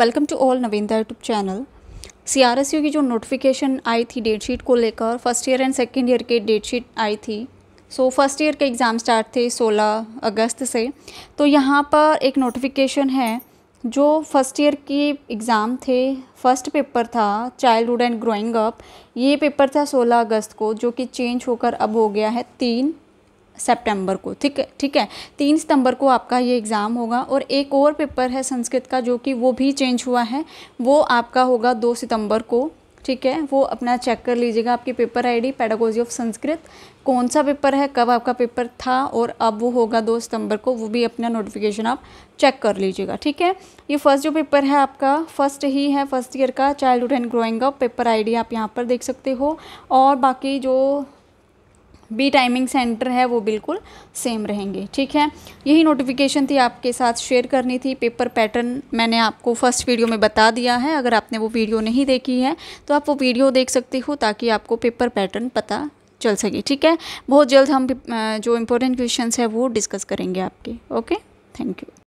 welcome to all Navinda YouTube channel C R S U की जो notification आई थी डेट शीट को लेकर first year and second year के डेट शीट आई थी सो फर्स्ट ईयर के एग्ज़ाम स्टार्ट थे 16 अगस्त से तो यहाँ पर एक नोटिफिकेशन है जो फर्स्ट ईयर के एग्ज़ाम थे फर्स्ट पेपर था चाइल्डहुड एंड ग्रोइंग अप ये पेपर था 16 अगस्त को जो कि चेंज होकर अब हो गया है तीन सितंबर को ठीक है ठीक है तीन सितंबर को आपका ये एग्ज़ाम होगा और एक और पेपर है संस्कृत का जो कि वो भी चेंज हुआ है वो आपका होगा दो सितंबर को ठीक है वो अपना चेक कर लीजिएगा आपकी paper ID pedagogy of Sanskrit कौन सा पेपर है कब आपका पेपर था और अब वो होगा दो सितंबर को वो भी अपना नोटिफिकेशन आप चेक कर लीजिएगा ठीक है ये फर्स्ट जो पेपर है आपका फर्स्ट ही है फर्स्ट ईयर का childhood and growing up paper ID आप यहाँ पर देख सकते हो और बाकी जो बी टाइमिंग सेंटर है वो बिल्कुल सेम रहेंगे ठीक है यही नोटिफिकेशन थी आपके साथ शेयर करनी थी पेपर पैटर्न मैंने आपको फर्स्ट वीडियो में बता दिया है अगर आपने वो वीडियो नहीं देखी है तो आप वो वीडियो देख सकते हो ताकि आपको पेपर पैटर्न पता चल सके ठीक है बहुत जल्द हम जो इम्पोर्टेंट क्वेश्चन है वो डिस्कस करेंगे आपके ओके थैंक यू